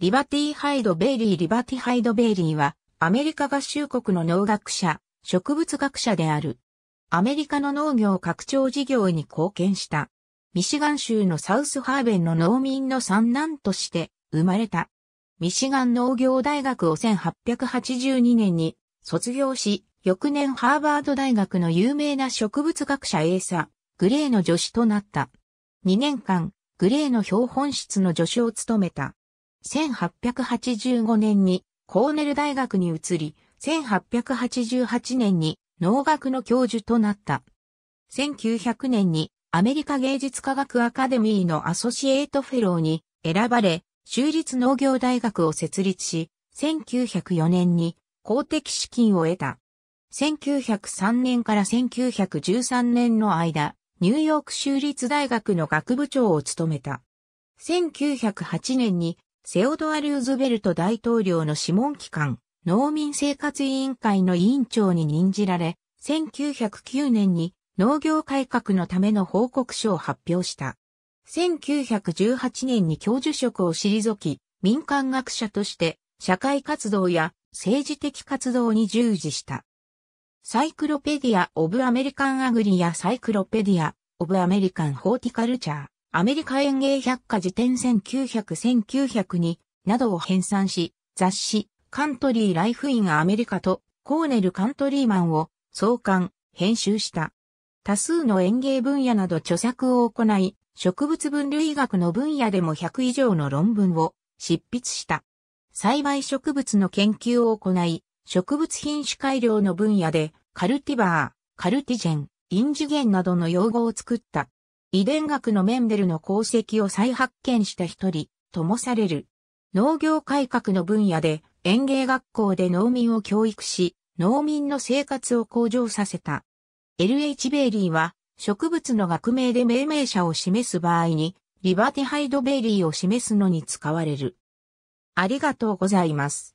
リバティハイド・ベイリー・リバティハイド・ベイリーは、アメリカ合衆国の農学者、植物学者である。アメリカの農業拡張事業に貢献した。ミシガン州のサウスハーベンの農民の三男として生まれた。ミシガン農業大学を1882年に卒業し、翌年ハーバード大学の有名な植物学者エーサ、グレーの助手となった。2年間、グレーの標本室の助手を務めた。1885年にコーネル大学に移り、1888年に農学の教授となった。1900年にアメリカ芸術科学アカデミーのアソシエイトフェローに選ばれ、州立農業大学を設立し、1904年に公的資金を得た。1903年から1913年の間、ニューヨーク州立大学の学部長を務めた。1908年にセオドア・ルーズベルト大統領の諮問機関、農民生活委員会の委員長に任じられ、1909年に農業改革のための報告書を発表した。1918年に教授職を退き、民間学者として社会活動や政治的活動に従事した。サイクロペディア・オブ・アメリカン・アグリやサイクロペディア・オブ・アメリカン・ホーティカルチャー。アメリカ園芸百科辞典1900-1902などを編纂し、雑誌カントリー・ライフ・イン・アメリカとコーネル・カントリーマンを創刊、編集した。多数の園芸分野など著作を行い、植物分類学の分野でも100以上の論文を執筆した。栽培植物の研究を行い、植物品種改良の分野で、カルティバー、カルティジェン、インジゲンなどの用語を作った。遺伝学のメンデルの功績を再発見した一人、ともされる。農業改革の分野で園芸学校で農民を教育し、農民の生活を向上させた。LH ベイリーは植物の学名で命名者を示す場合に、リバティハイドベイリーを示すのに使われる。ありがとうございます。